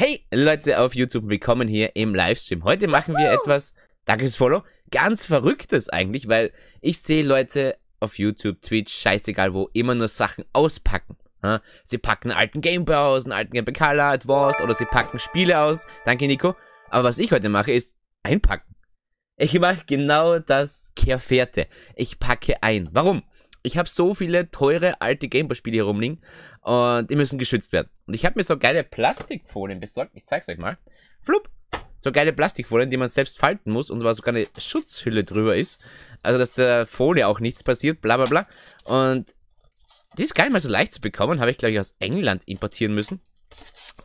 Hey Leute auf YouTube, willkommen hier im Livestream. Heute machen wir etwas, danke fürs Follow, ganz Verrücktes eigentlich, weil ich sehe Leute auf YouTube, Twitch, scheißegal wo, immer nur Sachen auspacken. Sie packen einen alten Gameboy aus, einen alten Gameboy Color, Advance oder sie packen Spiele aus. Danke Nico. Aber was ich heute mache, ist einpacken. Ich mache genau das Kehrfährte. Ich packe ein. Warum? Ich habe so viele teure alte Gameboy-Spiele hier rumliegen und die müssen geschützt werden. Und ich habe mir so geile Plastikfolien besorgt. Ich zeig's euch mal. Flup! So geile Plastikfolien, die man selbst falten muss und wo sogar eine Schutzhülle drüber ist. Also, dass der Folie auch nichts passiert, bla bla bla. Und die ist gar nicht mal so leicht zu bekommen. Habe ich, glaube ich, aus England importieren müssen.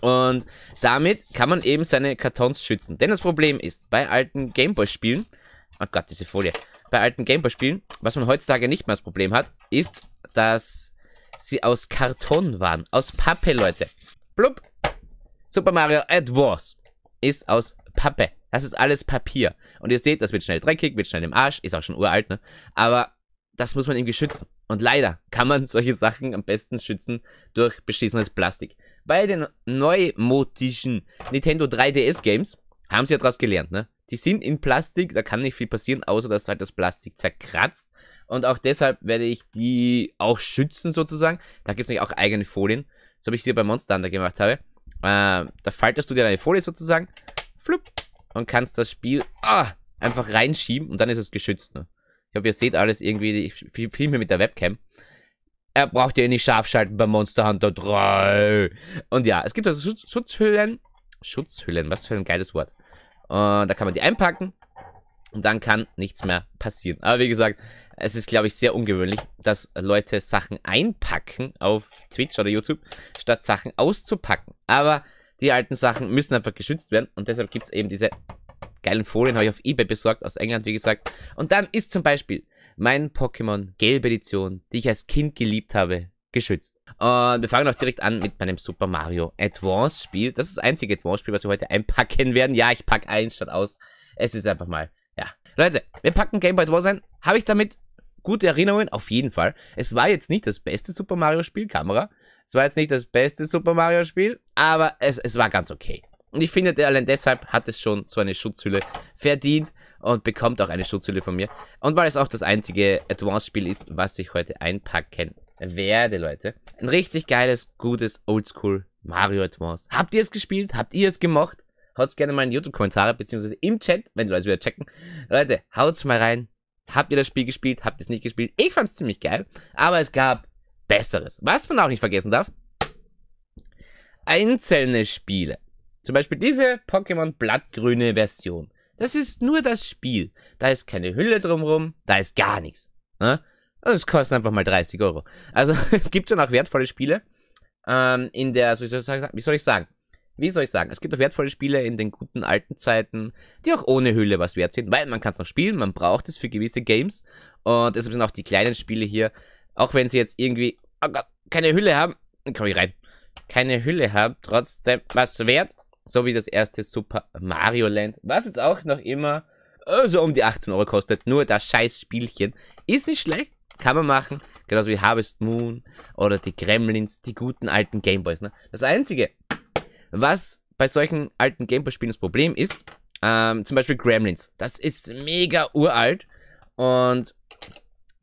Und damit kann man eben seine Kartons schützen. Denn das Problem ist, bei alten Gameboy-Spielen... Oh Gott, diese Folie bei alten Gameboy-Spielen, was man heutzutage nicht mehr als Problem hat, ist, dass sie aus Karton waren. Aus Pappe, Leute. Blub. Super Mario Advance ist aus Pappe. Das ist alles Papier. Und ihr seht, das wird schnell dreckig, wird schnell im Arsch, ist auch schon uralt, ne? Aber das muss man irgendwie schützen. Und leider kann man solche Sachen am besten schützen durch beschissenes Plastik. Bei den neumotischen Nintendo 3DS Games haben sie ja daraus gelernt, ne? Die sind in Plastik, da kann nicht viel passieren, außer dass halt das Plastik zerkratzt. Und auch deshalb werde ich die auch schützen sozusagen. Da gibt es nämlich auch eigene Folien. So wie ich sie hier bei Monster Hunter gemacht habe. Äh, da faltest du dir deine Folie sozusagen. Flupp. Und kannst das Spiel ah, einfach reinschieben und dann ist es geschützt. Ne? Ich hoffe, ihr seht alles irgendwie. Ich filme mit der Webcam. Er braucht ja eh nicht scharf schalten bei Monster Hunter 3. Und ja, es gibt also Schutzhüllen. Schutzhüllen, was für ein geiles Wort. Und äh, da kann man die einpacken. Und dann kann nichts mehr passieren. Aber wie gesagt, es ist, glaube ich, sehr ungewöhnlich, dass Leute Sachen einpacken auf Twitch oder YouTube, statt Sachen auszupacken. Aber die alten Sachen müssen einfach geschützt werden. Und deshalb gibt es eben diese geilen Folien, habe ich auf Ebay besorgt, aus England, wie gesagt. Und dann ist zum Beispiel mein Pokémon Gelbe Edition, die ich als Kind geliebt habe, geschützt. Und äh, wir fangen auch direkt an mit meinem Super Mario Advance Spiel. Das ist das einzige Advance Spiel, was wir heute einpacken werden. Ja, ich packe ein statt aus. Es ist einfach mal, ja. Leute, wir packen Game Boy Advance ein. Habe ich damit gute Erinnerungen? Auf jeden Fall. Es war jetzt nicht das beste Super Mario Spiel, Kamera. Es war jetzt nicht das beste Super Mario Spiel, aber es, es war ganz okay. Und ich finde, allein deshalb hat es schon so eine Schutzhülle verdient und bekommt auch eine Schutzhülle von mir. Und weil es auch das einzige Advance-Spiel ist, was ich heute einpacken werde, Leute. Ein richtig geiles, gutes, oldschool Mario Advance. Habt ihr es gespielt? Habt ihr es gemocht? Haut's gerne mal in YouTube-Kommentare, beziehungsweise im Chat, wenn die Leute wieder checken. Leute, haut's mal rein. Habt ihr das Spiel gespielt? Habt ihr es nicht gespielt? Ich fand's ziemlich geil, aber es gab Besseres. Was man auch nicht vergessen darf, einzelne Spiele. Zum Beispiel diese Pokémon Blattgrüne Version. Das ist nur das Spiel. Da ist keine Hülle drumrum, da ist gar nichts. Ne? Und also, es kostet einfach mal 30 Euro. Also es gibt schon auch wertvolle Spiele ähm, in der, also, wie soll, sagen, wie soll ich sagen, wie soll ich sagen, es gibt auch wertvolle Spiele in den guten alten Zeiten, die auch ohne Hülle was wert sind, weil man kann es noch spielen, man braucht es für gewisse Games und deshalb sind auch die kleinen Spiele hier, auch wenn sie jetzt irgendwie, oh Gott, keine Hülle haben, dann komme ich rein, keine Hülle haben, trotzdem was wert, so wie das erste Super Mario Land, was jetzt auch noch immer so also um die 18 Euro kostet, nur das scheiß Spielchen, ist nicht schlecht, kann man machen. Genauso wie Harvest Moon oder die Gremlins, die guten alten Gameboys. Ne? Das Einzige, was bei solchen alten Gameboy-Spielen das Problem ist, ähm, zum Beispiel Gremlins. Das ist mega uralt und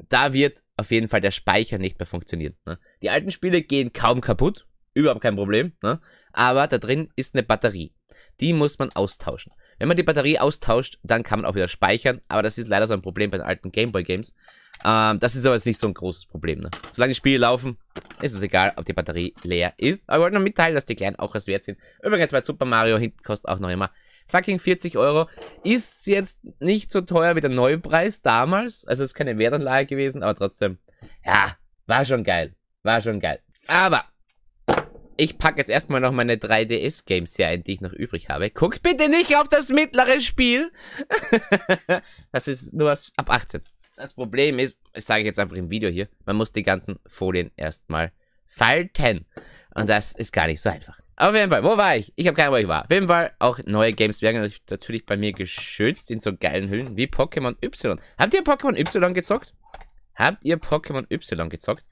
da wird auf jeden Fall der Speicher nicht mehr funktionieren. Ne? Die alten Spiele gehen kaum kaputt, überhaupt kein Problem, ne? aber da drin ist eine Batterie. Die muss man austauschen. Wenn man die Batterie austauscht, dann kann man auch wieder speichern. Aber das ist leider so ein Problem bei den alten Gameboy-Games. Ähm, das ist aber jetzt nicht so ein großes Problem. Ne? Solange die Spiele laufen, ist es egal, ob die Batterie leer ist. Aber ich wollte noch mitteilen, dass die Kleinen auch was wert sind. Übrigens bei Super Mario hinten kostet auch noch immer fucking 40 Euro. Ist jetzt nicht so teuer wie der Neupreis damals. Also ist keine Wertanlage gewesen, aber trotzdem, ja, war schon geil. War schon geil. Aber ich packe jetzt erstmal noch meine 3DS-Games hier ein, die ich noch übrig habe. Guckt bitte nicht auf das mittlere Spiel. das ist nur was ab 18. Das Problem ist, das sage ich jetzt einfach im Video hier, man muss die ganzen Folien erstmal falten. Und das ist gar nicht so einfach. Auf jeden Fall, wo war ich? Ich habe keine Ahnung, wo ich war. Auf jeden Fall, auch neue Games werden natürlich bei mir geschützt in so geilen Hüllen wie Pokémon Y. Habt ihr Pokémon Y gezockt? Habt ihr Pokémon Y gezockt?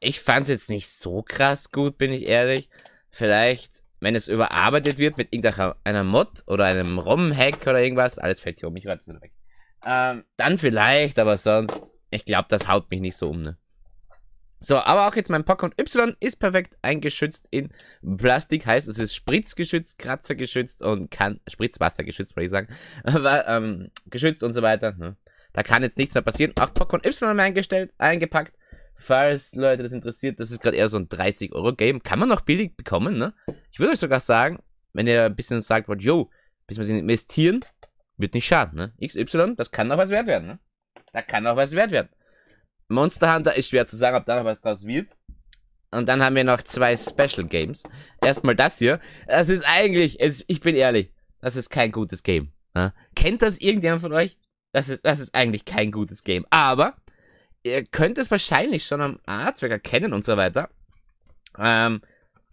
Ich fand es jetzt nicht so krass gut, bin ich ehrlich. Vielleicht, wenn es überarbeitet wird mit irgendeiner Mod oder einem ROM-Hack oder irgendwas. Alles fällt hier um mich gerade weg. Ähm, dann vielleicht, aber sonst, ich glaube, das haut mich nicht so um, ne? So, aber auch jetzt mein Pokémon Y ist perfekt eingeschützt in Plastik. Heißt, es ist spritzgeschützt, kratzergeschützt und kann, Spritzwasser geschützt, würde ich sagen. Aber, ähm, geschützt und so weiter. Ne? Da kann jetzt nichts mehr passieren. Auch Pokémon Y eingestellt, eingepackt. Falls Leute das interessiert, das ist gerade eher so ein 30-Euro-Game. Kann man noch billig bekommen, ne? Ich würde euch sogar sagen, wenn ihr ein bisschen sagt, wollt, yo, bis wir sie investieren, wird nicht schaden, ne? XY, das kann noch was wert werden, ne? Da kann noch was wert werden. Monster Hunter ist schwer zu sagen, ob da noch was draus wird. Und dann haben wir noch zwei Special Games. Erstmal das hier. Das ist eigentlich, ich bin ehrlich, das ist kein gutes Game. Ne? Kennt das irgendjemand von euch? Das ist, das ist eigentlich kein gutes Game. Aber ihr könnt es wahrscheinlich schon am Artwork erkennen und so weiter. Ähm,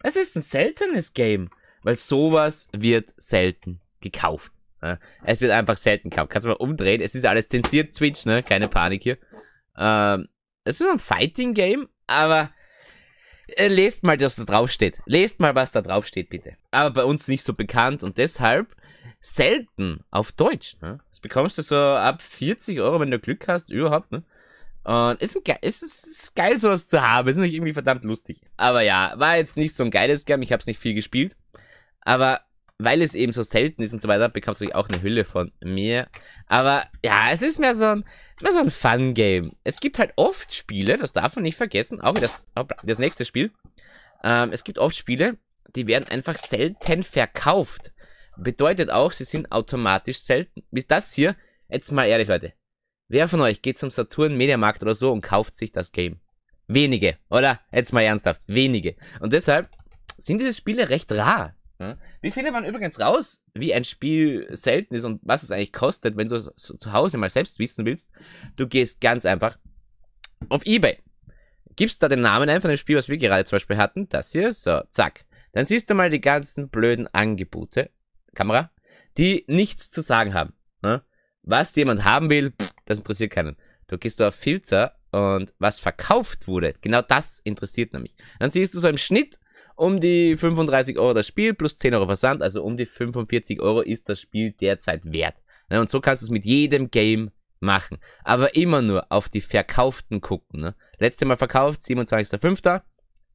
es ist ein seltenes Game, weil sowas wird selten gekauft. Ne? Es wird einfach selten gekauft. Kannst du mal umdrehen, es ist alles zensiert, Twitch, ne? Keine Panik hier. Ähm, es ist ein Fighting-Game, aber äh, lest mal, was da drauf steht. Lest mal, was da drauf steht, bitte. Aber bei uns nicht so bekannt und deshalb selten auf Deutsch. Ne? Das bekommst du so ab 40 Euro, wenn du Glück hast, überhaupt. Ne? Und ist, ein ge ist, ist geil, sowas zu haben. Ist nämlich irgendwie verdammt lustig. Aber ja, war jetzt nicht so ein geiles Game. Ich habe es nicht viel gespielt. Aber weil es eben so selten ist und so weiter, bekommst du auch eine Hülle von mir. Aber ja, es ist mehr so ein, mehr so ein Fun-Game. Es gibt halt oft Spiele, das darf man nicht vergessen, auch das, das nächste Spiel. Ähm, es gibt oft Spiele, die werden einfach selten verkauft. Bedeutet auch, sie sind automatisch selten. Bis das hier, jetzt mal ehrlich, Leute, Wer von euch geht zum Saturn Mediamarkt oder so und kauft sich das Game? Wenige, oder? Jetzt mal ernsthaft, wenige. Und deshalb sind diese Spiele recht rar. Wie findet man übrigens raus, wie ein Spiel selten ist und was es eigentlich kostet, wenn du es zu Hause mal selbst wissen willst? Du gehst ganz einfach auf Ebay. Gibst da den Namen ein von dem Spiel, was wir gerade zum Beispiel hatten, das hier, so, zack. Dann siehst du mal die ganzen blöden Angebote, Kamera, die nichts zu sagen haben. Was jemand haben will, pff, das interessiert keinen. Du gehst auf Filter und was verkauft wurde, genau das interessiert nämlich. Dann siehst du so im Schnitt um die 35 Euro das Spiel plus 10 Euro Versand, also um die 45 Euro ist das Spiel derzeit wert. Ne, und so kannst du es mit jedem Game machen. Aber immer nur auf die Verkauften gucken. Ne? Letztes Mal verkauft, 27.05.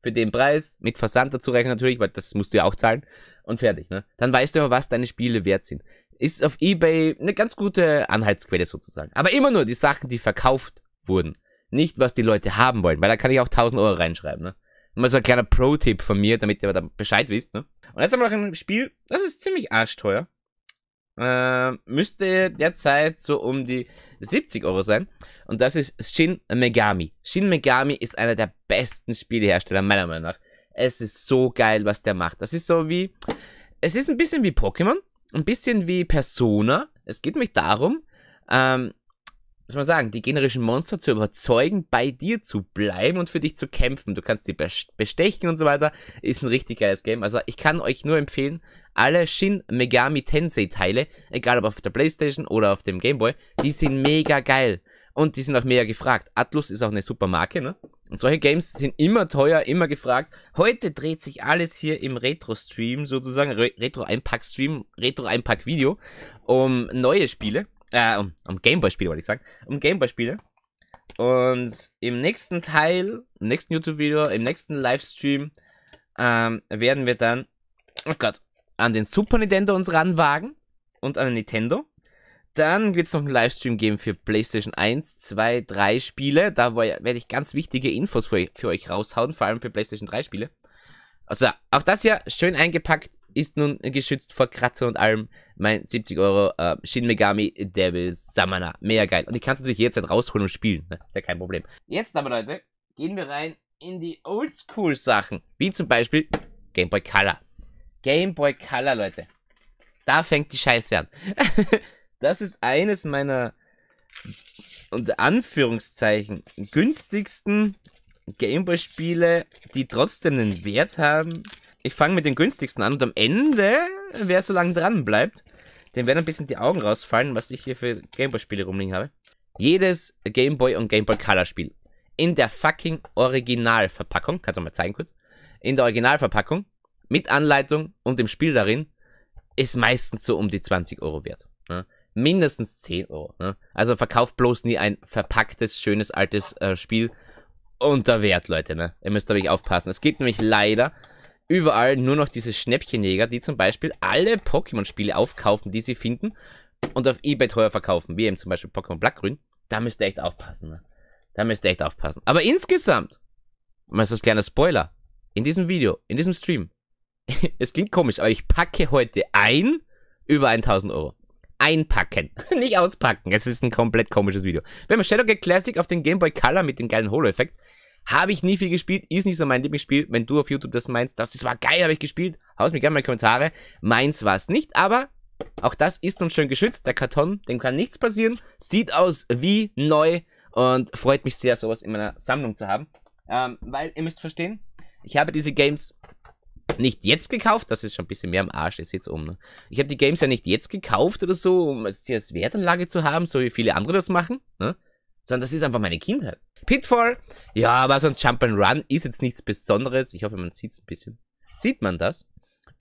Für den Preis, mit Versand dazu rechnen natürlich, weil das musst du ja auch zahlen. Und fertig. Ne? Dann weißt du immer, was deine Spiele wert sind ist auf eBay eine ganz gute Anhaltsquelle sozusagen. Aber immer nur die Sachen, die verkauft wurden. Nicht, was die Leute haben wollen, weil da kann ich auch 1000 Euro reinschreiben. Ne? Immer so ein kleiner Pro-Tipp von mir, damit ihr da Bescheid wisst. Ne? Und jetzt haben wir noch ein Spiel, das ist ziemlich arschteuer. Äh, müsste derzeit so um die 70 Euro sein. Und das ist Shin Megami. Shin Megami ist einer der besten Spielehersteller, meiner Meinung nach. Es ist so geil, was der macht. Das ist so wie. Es ist ein bisschen wie Pokémon, ein bisschen wie Persona. Es geht nämlich darum, ähm, muss man sagen, die generischen Monster zu überzeugen, bei dir zu bleiben und für dich zu kämpfen. Du kannst sie bestechen und so weiter. Ist ein richtig geiles Game. Also ich kann euch nur empfehlen, alle Shin Megami Tensei Teile, egal ob auf der Playstation oder auf dem Gameboy, die sind mega geil. Und die sind auch mega gefragt. Atlus ist auch eine super Marke, ne? Und solche Games sind immer teuer, immer gefragt. Heute dreht sich alles hier im Retro-Stream, sozusagen, Re Retro-Einpack-Stream, Retro-Einpack-Video, um neue Spiele, äh, um, um Gameboy-Spiele, wollte ich sagen, um Gameboy-Spiele. Und im nächsten Teil, im nächsten YouTube-Video, im nächsten Livestream, ähm, werden wir dann, oh Gott, an den Super Nintendo uns ranwagen und an den Nintendo. Dann wird es noch einen Livestream geben für PlayStation 1, 2, 3 Spiele. Da werde ich ganz wichtige Infos für, für, euch raushauen, vor allem für PlayStation 3 Spiele. Also auch das hier schön eingepackt, ist nun geschützt vor Kratzer und allem mein 70 Euro äh, Shin Megami Devil Samana. Mega geil. Und ich kann es natürlich jederzeit rausholen und spielen. Ne? Ist ja kein Problem. Jetzt aber Leute, gehen wir rein in die Oldschool Sachen. Wie zum Beispiel Game Boy Color. Game Boy Color, Leute. Da fängt die Scheiße an. Das ist eines meiner unter Anführungszeichen günstigsten Gameboy-Spiele, die trotzdem einen Wert haben. Ich fange mit den günstigsten an und am Ende, wer so lange dran bleibt, dem werden ein bisschen die Augen rausfallen, was ich hier für Gameboy-Spiele rumliegen habe. Jedes Gameboy und Gameboy Color-Spiel in der fucking Originalverpackung, kannst du mal zeigen kurz, in der Originalverpackung mit Anleitung und dem Spiel darin ist meistens so um die 20 Euro wert. Ne? mindestens 10 Euro. Ne? Also verkauft bloß nie ein verpacktes, schönes, altes äh, Spiel unter Wert, Leute. Ne? Ihr müsst nämlich aufpassen. Es gibt nämlich leider überall nur noch diese Schnäppchenjäger, die zum Beispiel alle Pokémon-Spiele aufkaufen, die sie finden und auf Ebay teuer verkaufen, wie eben zum Beispiel Pokémon Blattgrün. Da müsst ihr echt aufpassen. Ne? Da müsst ihr echt aufpassen. Aber insgesamt, mal so ein kleiner Spoiler, in diesem Video, in diesem Stream, es klingt komisch, aber ich packe heute ein über 1000 Euro einpacken. Nicht auspacken. Es ist ein komplett komisches Video. Wir haben Shadow Cat Classic auf den Game Boy Color mit dem geilen Holo-Effekt. Habe ich nie viel gespielt, ist nicht so mein Lieblingsspiel. Wenn du auf YouTube das meinst, das war geil, habe ich gespielt, haus mir gerne mal in die Kommentare. Meins war es nicht, aber auch das ist nun schön geschützt. Der Karton, dem kann nichts passieren. Sieht aus wie neu und freut mich sehr, sowas in meiner Sammlung zu haben. Ähm, weil, ihr müsst verstehen, ich habe diese Games nicht jetzt gekauft, das ist schon ein bisschen mehr am Arsch, ist jetzt um. Ne? Ich habe die Games ja nicht jetzt gekauft oder so, um sie als Wertanlage zu haben, so wie viele andere das machen, ne? sondern das ist einfach meine Kindheit. Pitfall, ja, aber so ein Jump'n'Run ist jetzt nichts Besonderes. Ich hoffe, man sieht es ein bisschen. Sieht man das?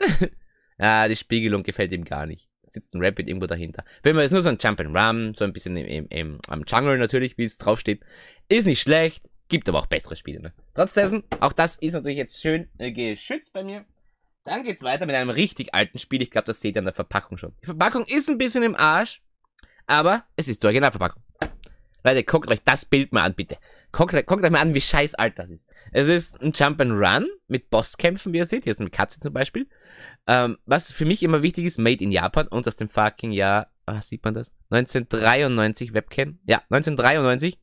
ja, ah, die Spiegelung gefällt ihm gar nicht. Sitzt ein Rapid irgendwo dahinter. Wenn man jetzt nur so ein Jump'n'Run, so ein bisschen im, im, im, am Jungle natürlich, wie es draufsteht, ist nicht schlecht, Gibt aber auch bessere Spiele. Ne? Trotz auch das ist natürlich jetzt schön äh, geschützt bei mir. Dann geht's weiter mit einem richtig alten Spiel. Ich glaube, das seht ihr an der Verpackung schon. Die Verpackung ist ein bisschen im Arsch, aber es ist die Originalverpackung. Leute, guckt euch das Bild mal an, bitte. Guckt, guckt euch mal an, wie scheiß alt das ist. Es ist ein Jump'n'Run mit Bosskämpfen, wie ihr seht. Hier ist eine Katze zum Beispiel. Ähm, was für mich immer wichtig ist, made in Japan und aus dem fucking Jahr, ah, sieht man das? 1993 Webcam. Ja, 1993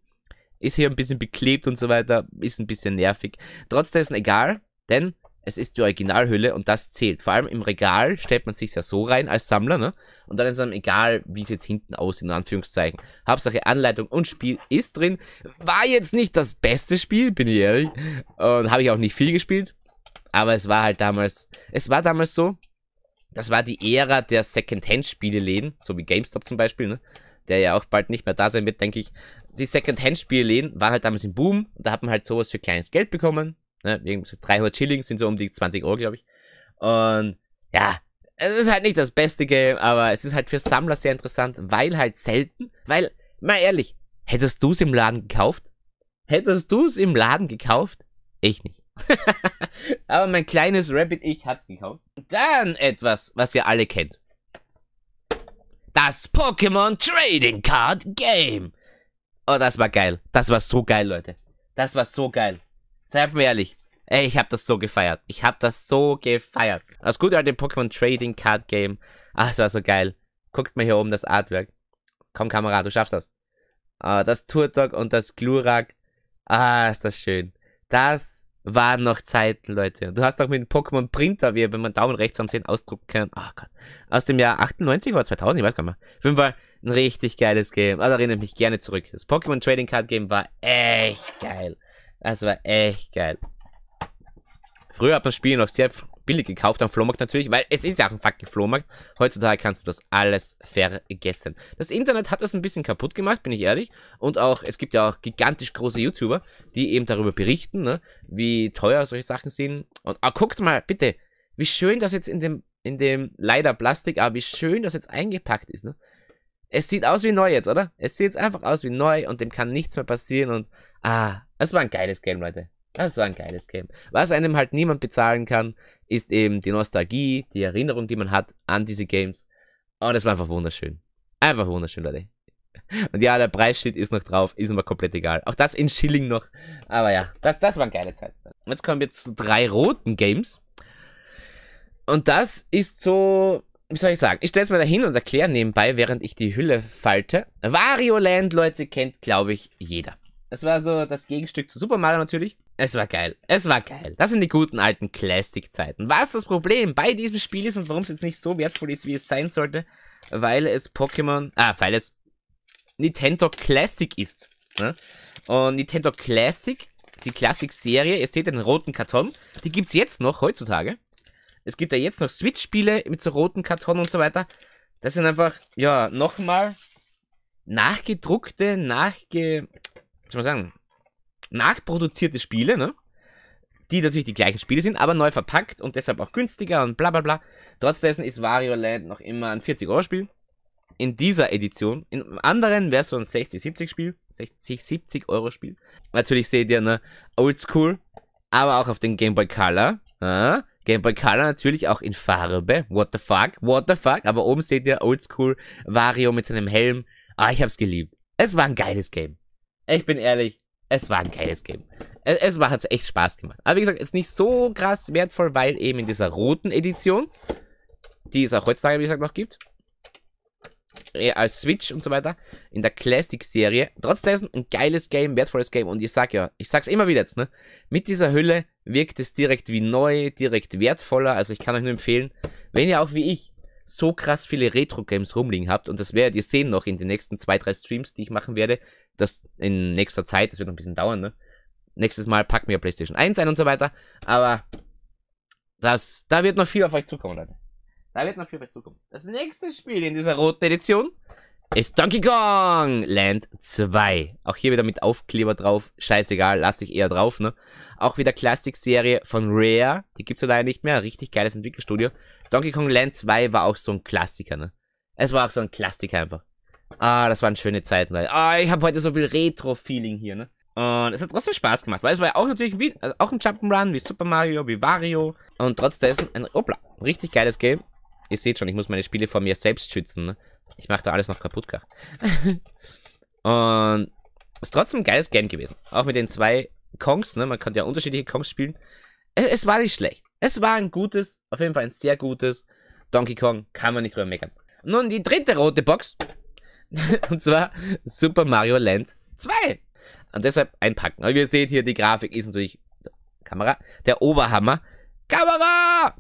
ist hier ein bisschen beklebt und so weiter, ist ein bisschen nervig. Trotzdem egal, denn es ist die Originalhülle und das zählt. Vor allem im Regal stellt man sich ja so rein als Sammler, ne? Und dann ist es einem egal, wie es jetzt hinten aussieht, in Anführungszeichen. Hauptsache Anleitung und Spiel ist drin. War jetzt nicht das beste Spiel, bin ich ehrlich. Und habe ich auch nicht viel gespielt. Aber es war halt damals, es war damals so, das war die Ära der Secondhand-Spieleläden, so wie GameStop zum Beispiel, ne? der ja auch bald nicht mehr da sein wird, denke ich. Die Second-Hand-Spielläden waren halt damals im Boom. Und da hat man halt sowas für kleines Geld bekommen. Ne? 300 Schilling sind so um die 20 Euro, glaube ich. Und ja, es ist halt nicht das beste Game, aber es ist halt für Sammler sehr interessant, weil halt selten, weil, mal ehrlich, hättest du es im Laden gekauft? Hättest du es im Laden gekauft? Ich nicht. aber mein kleines Rabbit-Ich hat es gekauft. Dann etwas, was ihr alle kennt das Pokémon Trading Card Game. Oh, das war geil. Das war so geil, Leute. Das war so geil. Seid mir ehrlich. Ey, ich hab das so gefeiert. Ich hab das so gefeiert. Das gute alte Pokémon Trading Card Game. Ah, es war so geil. Guckt mal hier oben das Artwork. Komm, Kamera, du schaffst das. Ah, das Turtok und das Glurak. Ah, ist das schön. Das waren noch Zeiten, Leute. Du hast auch mit dem Pokémon Printer, wie ihr man meinem Daumen rechts am sehen, ausdrucken können. Oh ah, Gott. Aus dem Jahr 98 oder 2000, ich weiß gar nicht mehr. Auf jeden ein richtig geiles Game. Also erinnert mich gerne zurück. Das Pokémon Trading Card Game war echt geil. Das war echt geil. Früher hat man Spiele noch sehr billig gekauft am Flohmarkt natürlich, weil es ist ja auch ein fucking Flohmarkt. Heutzutage kannst du das alles vergessen. Das Internet hat das ein bisschen kaputt gemacht, bin ich ehrlich. Und auch, es gibt ja auch gigantisch große YouTuber, die eben darüber berichten, ne, wie teuer solche Sachen sind. Und ah, guckt mal, bitte, wie schön das jetzt in dem, in dem leider Plastik, aber wie schön das jetzt eingepackt ist, ne? Es sieht aus wie neu jetzt, oder? Es sieht jetzt einfach aus wie neu und dem kann nichts mehr passieren und ah, es war ein geiles Game, Leute. Das war ein geiles Game. Was einem halt niemand bezahlen kann, ist eben die Nostalgie, die Erinnerung, die man hat an diese Games. Und es war einfach wunderschön. Einfach wunderschön, Leute. Und ja, der Preisschild ist noch drauf, ist mir komplett egal. Auch das in Schilling noch. Aber ja, das, das waren geile Zeiten. Und jetzt kommen wir zu drei roten Games. Und das ist so, wie soll ich sagen? Ich stelle es mal dahin und erkläre nebenbei, während ich die Hülle falte. Wario Land, Leute, kennt, glaube ich, jeder. Es war so das Gegenstück zu Super Mario natürlich. Es war geil. Es war geil. Das sind die guten alten Classic-Zeiten. Was das Problem bei diesem Spiel ist und warum es jetzt nicht so wertvoll ist, wie es sein sollte, weil es Pokémon, ah, weil es Nintendo Classic ist. Ne? Und Nintendo Classic, die Classic-Serie, ihr seht den roten Karton, die gibt es jetzt noch heutzutage. Es gibt ja jetzt noch Switch-Spiele mit so roten Karton und so weiter. Das sind einfach, ja, nochmal nachgedruckte, nachge ich mal sagen, nachproduzierte Spiele, ne? Die natürlich die gleichen Spiele sind, aber neu verpackt und deshalb auch günstiger und bla bla bla. Trotz ist Wario Land noch immer ein 40-Euro-Spiel. In dieser Edition, in anderen wäre es so ein 60-70-Spiel, 60-70-Euro-Spiel. Natürlich seht ihr, ne, Oldschool, aber auch auf den Game Boy Color. Ah, Game Boy Color natürlich auch in Farbe. What the fuck? What the fuck? Aber oben seht ihr Oldschool Wario mit seinem Helm. Ah, ich hab's geliebt. Es war ein geiles Game ich bin ehrlich, es war ein geiles Game. Es, es hat echt Spaß gemacht. Aber wie gesagt, ist nicht so krass wertvoll, weil eben in dieser roten Edition, die es auch heutzutage, wie gesagt, noch gibt, äh, als Switch und so weiter, in der Classic-Serie, trotz dessen ein geiles Game, wertvolles Game. Und ich sag ja, ich sag's immer wieder jetzt, ne? Mit dieser Hülle wirkt es direkt wie neu, direkt wertvoller. Also ich kann euch nur empfehlen, wenn ihr auch wie ich so krass viele Retro-Games rumliegen habt, und das werdet ihr sehen noch in den nächsten zwei, drei Streams, die ich machen werde, das in nächster Zeit, das wird noch ein bisschen dauern, ne? Nächstes Mal packt mir PlayStation 1 ein und so weiter. Aber das, da wird noch viel auf euch zukommen, Leute. Da wird noch viel auf euch zukommen. Das nächste Spiel in dieser roten Edition ist Donkey Kong Land 2. Auch hier wieder mit Aufkleber drauf. Scheißegal, lasse ich eher drauf, ne? Auch wieder Classic-Serie von Rare. Die gibt's ja leider nicht mehr. Richtig geiles Entwicklerstudio. Donkey Kong Land 2 war auch so ein Klassiker, ne? Es war auch so ein Klassiker einfach. Ah, das waren schöne Zeiten. Leute. Ah, ich habe heute so viel Retro-Feeling hier, ne? Und es hat trotzdem Spaß gemacht, weil es war ja auch natürlich wie, also auch ein Jump'n'Run wie Super Mario, wie Wario. Und trotzdem ein opla, richtig geiles Game. Ihr seht schon, ich muss meine Spiele vor mir selbst schützen. Ne? Ich mache da alles noch kaputt, gar. und es ist trotzdem ein geiles Game gewesen. Auch mit den zwei Kongs, ne? man kann ja unterschiedliche Kongs spielen. Es, es, war nicht schlecht. Es war ein gutes, auf jeden Fall ein sehr gutes Donkey Kong. Kann man nicht drüber meckern. Nun die dritte rote Box. Und zwar Super Mario Land 2. Und deshalb einpacken. Aber wie ihr seht hier, die Grafik ist natürlich... Kamera? Der Oberhammer. Kamera!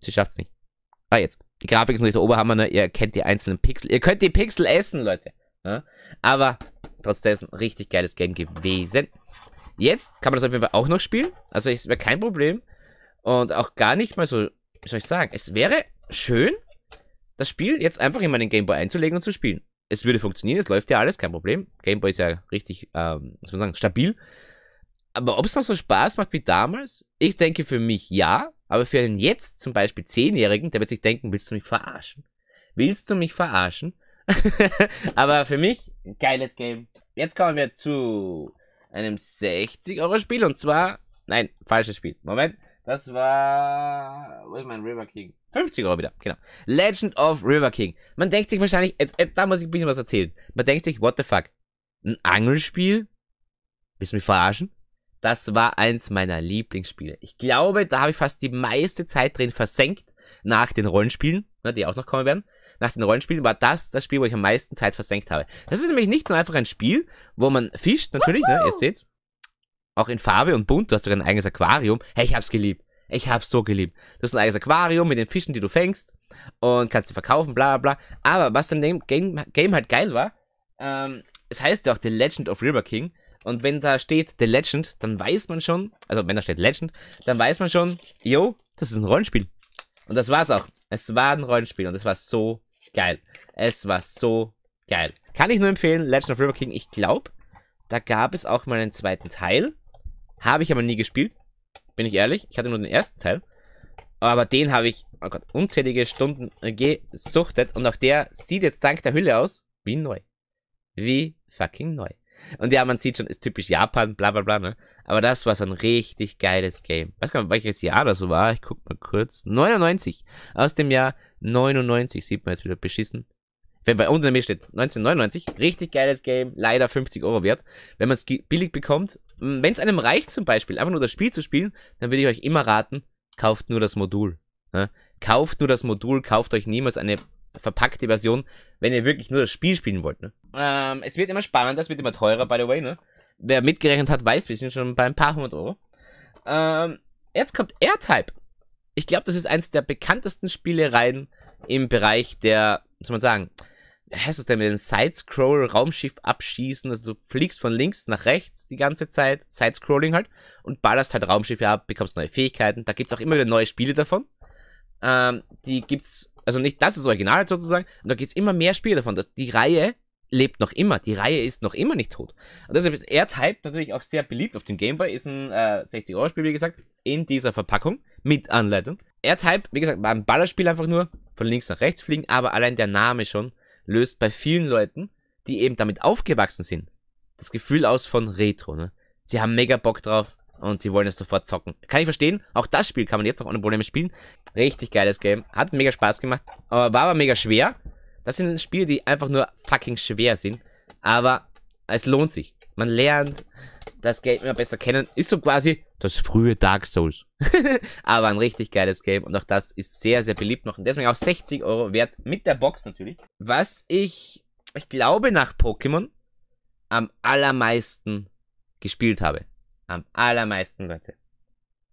Sie schafft es nicht. Ah, jetzt. Die Grafik ist natürlich der Oberhammer, ne? Ihr kennt die einzelnen Pixel. Ihr könnt die Pixel essen, Leute. Ja? Aber trotzdem richtig geiles Game gewesen. Jetzt kann man das auf jeden Fall auch noch spielen. Also es wäre kein Problem. Und auch gar nicht mal so, Wie soll ich sagen, es wäre schön, das Spiel jetzt einfach in meinen Gameboy einzulegen und zu spielen es würde funktionieren, es läuft ja alles, kein Problem. Gameboy ist ja richtig, ähm, was man sagen, stabil. Aber ob es noch so Spaß macht wie damals? Ich denke für mich ja, aber für einen jetzt zum Beispiel Zehnjährigen, der wird sich denken, willst du mich verarschen? Willst du mich verarschen? aber für mich, geiles Game. Jetzt kommen wir zu einem 60-Euro-Spiel und zwar, nein, falsches Spiel. Moment. Das war, wo ist mein River King? 50 Euro wieder, genau. Legend of River King. Man denkt sich wahrscheinlich, jetzt, jetzt, da muss ich ein bisschen was erzählen. Man denkt sich, what the fuck? Ein Angelspiel? Willst du mich verarschen? Das war eins meiner Lieblingsspiele. Ich glaube, da habe ich fast die meiste Zeit drin versenkt, nach den Rollenspielen, ne, die auch noch kommen werden nach den Rollenspielen war das das Spiel, wo ich am meisten Zeit versenkt habe. Das ist nämlich nicht nur einfach ein Spiel, wo man fischt, natürlich, ne, ihr seht's. Auch in Farbe und bunt. Du hast sogar ein eigenes Aquarium. Hey, ich hab's geliebt. Ich hab's so geliebt. Du hast ein eigenes Aquarium mit den Fischen, die du fängst. Und kannst sie verkaufen, bla bla. Aber was dem Game, Game halt geil war, ähm, es heißt ja auch The Legend of River King. Und wenn da steht The Legend, dann weiß man schon, also wenn da steht Legend, dann weiß man schon, yo, das ist ein Rollenspiel. Und das war's auch. Es war ein Rollenspiel und es war so geil. Es war so geil. Kann ich nur empfehlen, Legend of River King, ich glaube, da gab es auch mal einen zweiten Teil. Habe ich aber nie gespielt. Bin ich ehrlich. Ich hatte nur den ersten Teil. Aber den habe ich, oh Gott, unzählige Stunden gesuchtet. Und auch der sieht jetzt dank der Hülle aus wie neu. Wie fucking neu. Und ja, man sieht schon, ist typisch Japan, bla bla bla, ne? Aber das war so ein richtig geiles Game. Weiß gar nicht, welches Jahr das so war. Ich guck mal kurz. 99. Aus dem Jahr 99 sieht man jetzt wieder beschissen. Wenn bei unten mir steht 1999, richtig geiles Game, leider 50 Euro wert. Wenn man es billig bekommt, hm, wenn es einem reicht zum Beispiel, einfach nur das Spiel zu spielen, dann würde ich euch immer raten, kauft nur das Modul. Ne? Kauft nur das Modul, kauft euch niemals eine verpackte Version, wenn ihr wirklich nur das Spiel spielen wollt. Ne? Ähm, es wird immer spannender, es wird immer teurer, by the way. Ne? Wer mitgerechnet hat, weiß, wir sind schon bei ein paar hundert Euro. Ähm, jetzt kommt AirType. Ich glaube, das ist eins der bekanntesten Spielereien im Bereich der, soll man sagen, heißt das denn, mit dem Sidescroll raumschiff abschießen. Also du fliegst von links nach rechts die ganze Zeit, Sidescrolling halt, und ballerst halt Raumschiffe ab, bekommst neue Fähigkeiten. Da gibt es auch immer wieder neue Spiele davon. Ähm, die gibt's, also nicht das ist das Original sozusagen, und da gibt's immer mehr Spiele davon. Das, die Reihe lebt noch immer, die Reihe ist noch immer nicht tot. Und deshalb ist R-Type natürlich auch sehr beliebt auf dem Game Boy, ist ein äh, 60-Euro-Spiel, wie gesagt, in dieser Verpackung, mit Anleitung. R-Type, wie gesagt, war ein Ballerspiel einfach nur, von links nach rechts fliegen, aber allein der Name schon löst bei vielen Leuten, die eben damit aufgewachsen sind, das Gefühl aus von Retro. Ne? Sie haben mega Bock drauf und sie wollen es sofort zocken. Kann ich verstehen. Auch das Spiel kann man jetzt noch ohne Probleme spielen. Richtig geiles Game. Hat mega Spaß gemacht. Aber war aber mega schwer. Das sind Spiele, die einfach nur fucking schwer sind. Aber es lohnt sich. Man lernt, das Game immer besser kennen. Ist so quasi das frühe Dark Souls. Aber ein richtig geiles Game und auch das ist sehr, sehr beliebt noch und deswegen auch 60 Euro wert mit der Box natürlich. Was ich, ich glaube, nach Pokémon am allermeisten gespielt habe. Am allermeisten, Leute.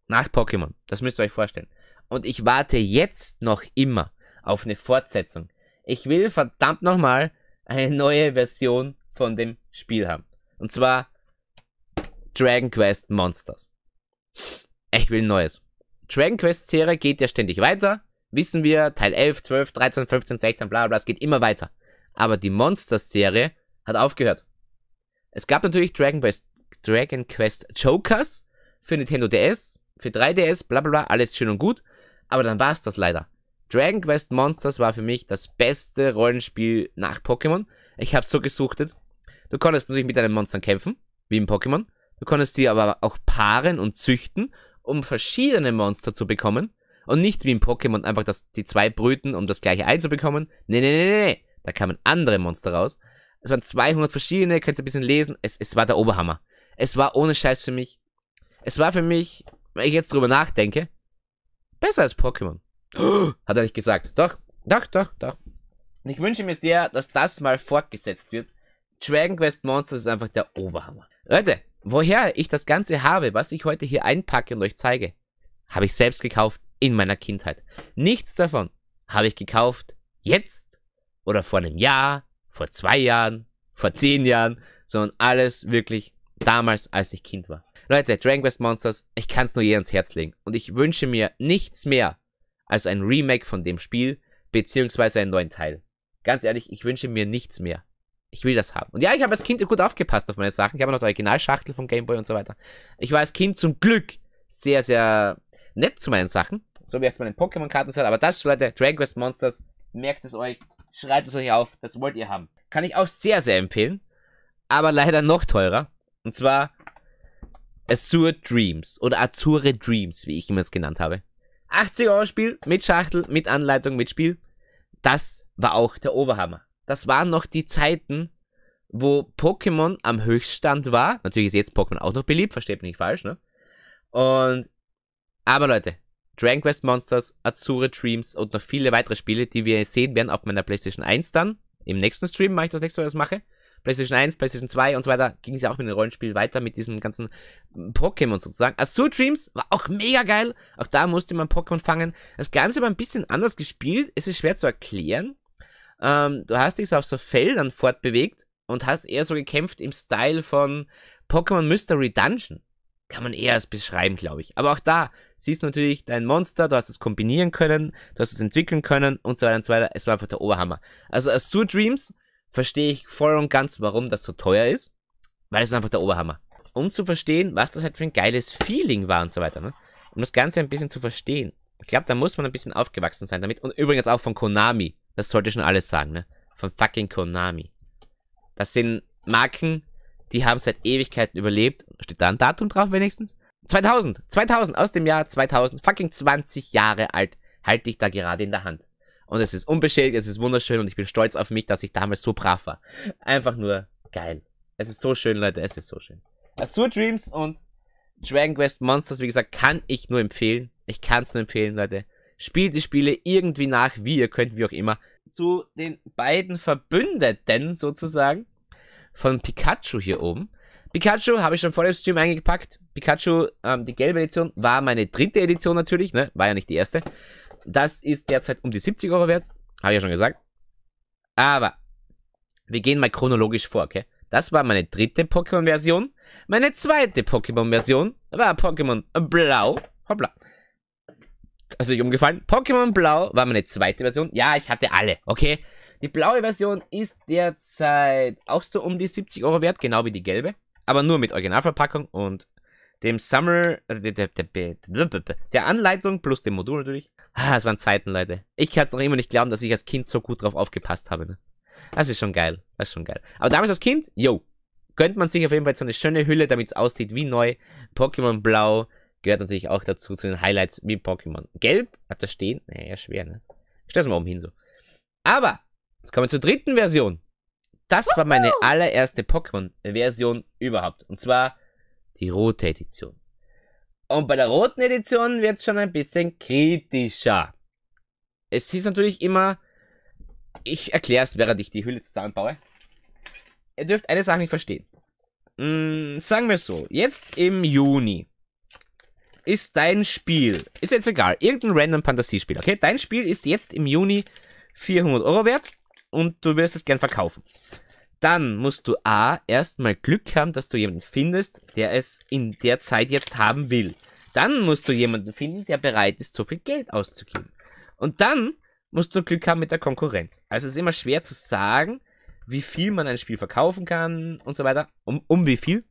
Nach Pokémon. Das müsst ihr euch vorstellen. Und ich warte jetzt noch immer auf eine Fortsetzung. Ich will verdammt nochmal eine neue Version von dem Spiel haben. Und zwar Dragon Quest Monsters. Ich will ein Neues. Dragon Quest Serie geht ja ständig weiter. Wissen wir, Teil 11, 12, 13, 15, 16, bla bla, es geht immer weiter. Aber die Monsters Serie hat aufgehört. Es gab natürlich Dragon Quest, Dragon Quest Jokers für Nintendo DS, für 3DS, bla bla bla, alles schön und gut. Aber dann war es das leider. Dragon Quest Monsters war für mich das beste Rollenspiel nach Pokémon. Ich habe so gesuchtet. Du konntest natürlich mit deinen Monstern kämpfen, wie im Pokémon. Du konntest sie aber auch paaren und züchten, um verschiedene Monster zu bekommen. Und nicht wie im Pokémon einfach das, die zwei brüten, um das gleiche Ei zu bekommen. Nee, nee, nee, nee. Da kamen andere Monster raus. Es waren 200 verschiedene, könnt ihr ein bisschen lesen. Es, es war der Oberhammer. Es war ohne Scheiß für mich. Es war für mich, wenn ich jetzt drüber nachdenke, besser als Pokémon. hat er nicht gesagt. Doch, doch, doch, doch. Und ich wünsche mir sehr, dass das mal fortgesetzt wird. Dragon Quest Monsters ist einfach der Oberhammer. Leute, Woher ich das Ganze habe, was ich heute hier einpacke und euch zeige, habe ich selbst gekauft in meiner Kindheit. Nichts davon habe ich gekauft jetzt oder vor einem Jahr, vor zwei Jahren, vor zehn Jahren, sondern alles wirklich damals, als ich Kind war. Leute, Dragon Quest Monsters, ich kann es nur jedem ans Herz legen und ich wünsche mir nichts mehr als ein Remake von dem Spiel beziehungsweise einen neuen Teil. Ganz ehrlich, ich wünsche mir nichts mehr. Ich will das haben. Und ja, ich habe als Kind gut aufgepasst auf meine Sachen. Ich habe noch die Originalschachtel vom Gameboy und so weiter. Ich war als Kind zum Glück sehr, sehr nett zu meinen Sachen. So wie auch zu meinen Pokémon-Karten. Aber das, Leute, Dragon Quest Monsters, merkt es euch, schreibt es euch auf, das wollt ihr haben. Kann ich auch sehr, sehr empfehlen. Aber leider noch teurer. Und zwar Azure Dreams oder Azure Dreams, wie ich immer es genannt habe. 80 Euro Spiel mit Schachtel, mit Anleitung, mit Spiel. Das war auch der Oberhammer das waren noch die Zeiten, wo Pokémon am Höchststand war. Natürlich ist jetzt Pokémon auch noch beliebt, versteht mich nicht falsch, ne? Und, aber Leute, Dragon Quest Monsters, Azure Dreams und noch viele weitere Spiele, die wir sehen werden auf meiner PlayStation 1 dann. Im nächsten Stream mache ich das nächste Mal, ich mache. PlayStation 1, PlayStation 2 und so weiter ging es ja auch mit den Rollenspielen weiter, mit diesem ganzen Pokémon sozusagen. Azure Dreams war auch mega geil. Auch da musste man Pokémon fangen. Das Ganze war ein bisschen anders gespielt. Es ist schwer zu erklären. Ähm, du hast dich auf so Feldern fortbewegt und hast eher so gekämpft im Style von Pokémon Mystery Dungeon. Kann man eher es beschreiben, glaube ich. Aber auch da siehst du natürlich dein Monster, du hast es kombinieren können, du hast es entwickeln können und so weiter und so weiter. Es war einfach der Oberhammer. Also Azure Dreams verstehe ich voll und ganz, warum das so teuer ist, weil es ist einfach der Oberhammer. Um zu verstehen, was das halt für ein geiles Feeling war und so weiter, ne? Um das Ganze ein bisschen zu verstehen. Ich glaube, da muss man ein bisschen aufgewachsen sein damit. Und übrigens auch von Konami. Das sollte schon alles sagen, ne? Von fucking Konami. Das sind Marken, die haben seit Ewigkeiten überlebt. Steht da ein Datum drauf wenigstens? 2000, 2000, aus dem Jahr 2000, fucking 20 Jahre alt, halte ich da gerade in der Hand. Und es ist unbeschädigt, es ist wunderschön und ich bin stolz auf mich, dass ich damals so brav war. Einfach nur geil. Es ist so schön, Leute, es ist so schön. Azure Dreams und Dragon Quest Monsters, wie gesagt, kann ich nur empfehlen. Ich kann es nur empfehlen, Leute. Spielt die Spiele irgendwie nach, wie ihr könnt, wie auch immer. Zu den beiden Verbündeten sozusagen von Pikachu hier oben. Pikachu habe ich schon vor dem Stream eingepackt. Pikachu, ähm, die gelbe Edition, war meine dritte Edition natürlich, ne? War ja nicht die erste. Das ist derzeit um die 70 Euro wert. Habe ich ja schon gesagt. Aber wir gehen mal chronologisch vor, okay? Das war meine dritte Pokémon-Version. Meine zweite Pokémon-Version war Pokémon Blau. Hoppla also nicht umgefallen. Pokémon Blau war meine zweite Version. Ja, ich hatte alle, okay? Die blaue Version ist derzeit auch so um die 70 Euro wert, genau wie die gelbe. Aber nur mit Originalverpackung und dem Summer, äh, der, Anleitung plus dem Modul natürlich. Ah, es waren Zeiten, Leute. Ich kann es noch immer nicht glauben, dass ich als Kind so gut drauf aufgepasst habe. Ne? Das ist schon geil. Das ist schon geil. Aber damals als Kind, yo, gönnt man sich auf jeden Fall so eine schöne Hülle, damit es aussieht wie neu. Pokémon Blau, Gehört natürlich auch dazu, zu den Highlights wie Pokémon. Gelb, habt ihr stehen? Naja, schwer, ne? Ich stelle es mal oben hin so. Aber, jetzt kommen wir zur dritten Version. Das war meine allererste Pokémon-Version überhaupt. Und zwar die rote Edition. Und bei der roten Edition wird es schon ein bisschen kritischer. Es ist natürlich immer, ich erkläre es, während ich die Hülle zusammenbaue. Ihr dürft eine Sache nicht verstehen. Hm, sagen wir es so, jetzt im Juni ist dein Spiel. Ist jetzt egal. Irgendein random Fantasiespiel, okay? Dein Spiel ist jetzt im Juni 400 Euro wert und du wirst es gern verkaufen. Dann musst du A, erstmal Glück haben, dass du jemanden findest, der es in der Zeit jetzt haben will. Dann musst du jemanden finden, der bereit ist, so viel Geld auszugeben. Und dann musst du Glück haben mit der Konkurrenz. Also es ist immer schwer zu sagen, wie viel man ein Spiel verkaufen kann und so weiter. Um, um wie viel?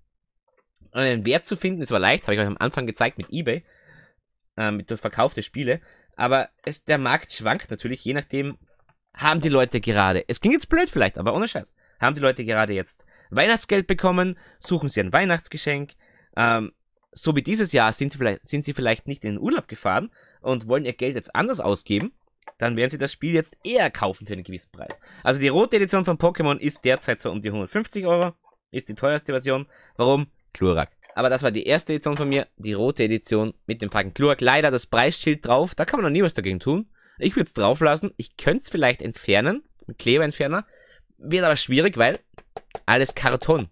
einen Wert zu finden, ist war leicht, habe ich euch am Anfang gezeigt mit eBay, äh, mit dem Verkauf der Spiele. Aber es, der Markt schwankt natürlich, je nachdem, haben die Leute gerade, es ging jetzt blöd vielleicht, aber ohne Scheiß, haben die Leute gerade jetzt Weihnachtsgeld bekommen, suchen sie ein Weihnachtsgeschenk, ähm, so wie dieses Jahr sind sie, vielleicht, sind sie vielleicht nicht in den Urlaub gefahren und wollen ihr Geld jetzt anders ausgeben, dann werden sie das Spiel jetzt eher kaufen für einen gewissen Preis. Also die rote Edition von Pokémon ist derzeit so um die 150 Euro, ist die teuerste Version. Warum? Klurak. Aber das war die erste Edition von mir, die rote Edition mit dem Falken Klurak. Leider das Preisschild drauf, da kann man noch nie was dagegen tun. Ich würde es drauf lassen, ich könnte es vielleicht entfernen, mit Klebeentferner. Wird aber schwierig, weil alles Karton.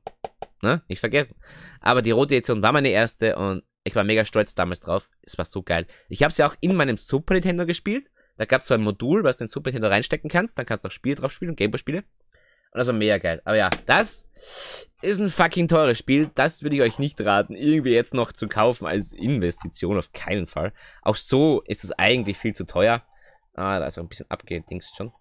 Ne? Nicht vergessen. Aber die rote Edition war meine erste und ich war mega stolz damals drauf. Es war so geil. Ich habe es ja auch in meinem Super Nintendo gespielt. Da gab es so ein Modul, was du in den Super Nintendo reinstecken kannst. Dann kannst du auch Spiele drauf spielen, und Gameboy-Spiele. Und das also mega geil. Aber ja, das ist ein fucking teures Spiel. Das würde ich euch nicht raten, irgendwie jetzt noch zu kaufen als Investition. Auf keinen Fall. Auch so ist es eigentlich viel zu teuer. Ah, da ist auch ein bisschen abgedingst schon.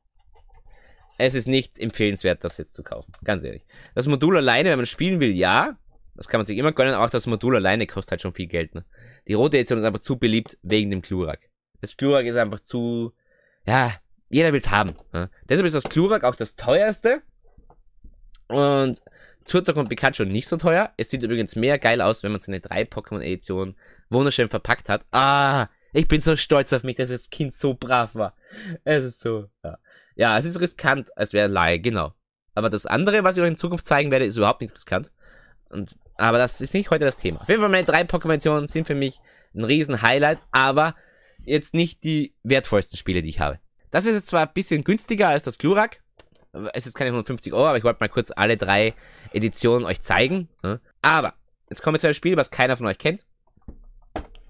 Es ist nicht empfehlenswert, das jetzt zu kaufen. Ganz ehrlich. Das Modul alleine, wenn man spielen will, ja. Das kann man sich immer gönnen. Auch das Modul alleine kostet halt schon viel Geld. Ne? Die rote Edition ist einfach zu beliebt wegen dem Klurak. Das Klurak ist einfach zu... Ja, jeder will es haben. Ne? Deshalb ist das Klurak auch das teuerste. Und Turtok und Pikachu nicht so teuer. Es sieht übrigens mehr geil aus, wenn man seine eine 3 pokémon editionen wunderschön verpackt hat. Ah, ich bin so stolz auf mich, dass das Kind so brav war. Es ist so, ja. ja es ist riskant, als wäre Laie, genau. Aber das andere, was ich euch in Zukunft zeigen werde, ist überhaupt nicht riskant. Und, aber das ist nicht heute das Thema. Auf jeden Fall, meine drei Pokémon-Editionen sind für mich ein riesen Highlight, aber jetzt nicht die wertvollsten Spiele, die ich habe. Das ist jetzt zwar ein bisschen günstiger als das Glurak, es ist keine 150 Euro, aber ich wollte mal kurz alle drei Editionen euch zeigen. Ne? Aber, jetzt kommen wir zu einem Spiel, was keiner von euch kennt.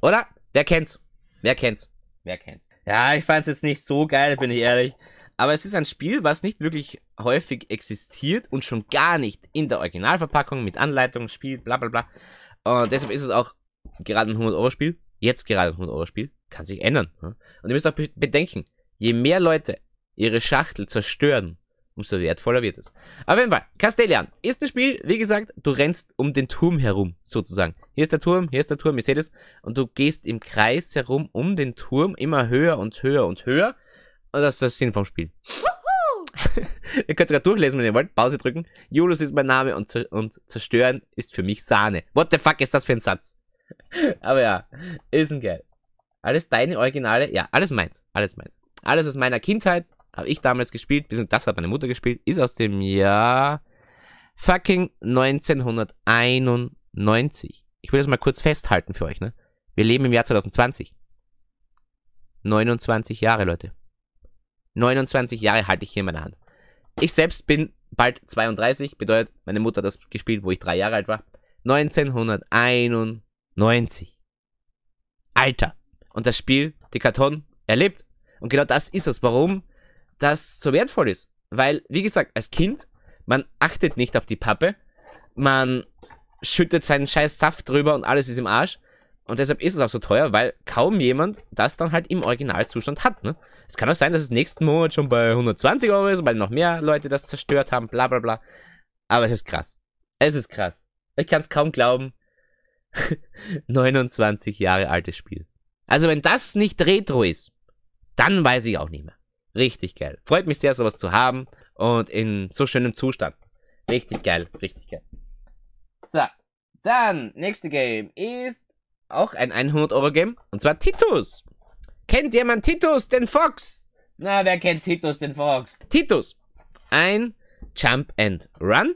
Oder? Wer kennt's? Wer kennt's? Wer kennt's? Ja, ich fand's jetzt nicht so geil, bin ich ehrlich. Aber es ist ein Spiel, was nicht wirklich häufig existiert und schon gar nicht in der Originalverpackung mit Anleitung, spielt, bla bla bla. Und deshalb ist es auch gerade ein 100-Euro-Spiel. Jetzt gerade ein 100-Euro-Spiel. Kann sich ändern. Ne? Und ihr müsst auch bedenken, je mehr Leute ihre Schachtel zerstören, umso wertvoller wird es. Auf jeden Fall, Castellian. ist Spiel, wie gesagt, du rennst um den Turm herum, sozusagen. Hier ist der Turm, hier ist der Turm, ihr seht es. Und du gehst im Kreis herum um den Turm, immer höher und höher und höher. Und das ist der Sinn vom Spiel. ihr könnt sogar durchlesen, wenn ihr wollt. Pause drücken. Julius ist mein Name und, und zerstören ist für mich Sahne. What the fuck ist das für ein Satz? Aber ja, ist ein geil. Alles deine Originale? Ja, alles meins. Alles meins. Alles aus meiner Kindheit habe ich damals gespielt, bzw. das hat meine Mutter gespielt, ist aus dem Jahr fucking 1991. Ich will das mal kurz festhalten für euch, ne? Wir leben im Jahr 2020. 29 Jahre, Leute. 29 Jahre halte ich hier in meiner Hand. Ich selbst bin bald 32, bedeutet, meine Mutter hat das gespielt, wo ich drei Jahre alt war. 1991. Alter. Und das Spiel, die Karton, erlebt. Und genau das ist es, warum das so wertvoll ist. Weil, wie gesagt, als Kind, man achtet nicht auf die Pappe, man schüttet seinen scheiß Saft drüber und alles ist im Arsch. Und deshalb ist es auch so teuer, weil kaum jemand das dann halt im Originalzustand hat. Ne? Es kann auch sein, dass es nächsten Monat schon bei 120 Euro ist, weil noch mehr Leute das zerstört haben, bla bla bla. Aber es ist krass. Es ist krass. Ich kann es kaum glauben. 29 Jahre altes Spiel. Also wenn das nicht Retro ist, dann weiß ich auch nicht mehr. Richtig geil. Freut mich sehr, sowas zu haben und in so schönem Zustand. Richtig geil, richtig geil. So, dann, nächste Game ist auch ein 100-Euro-Game und zwar Titus. Kennt jemand Titus, den Fox? Na, wer kennt Titus, den Fox? Titus, ein Jump and Run.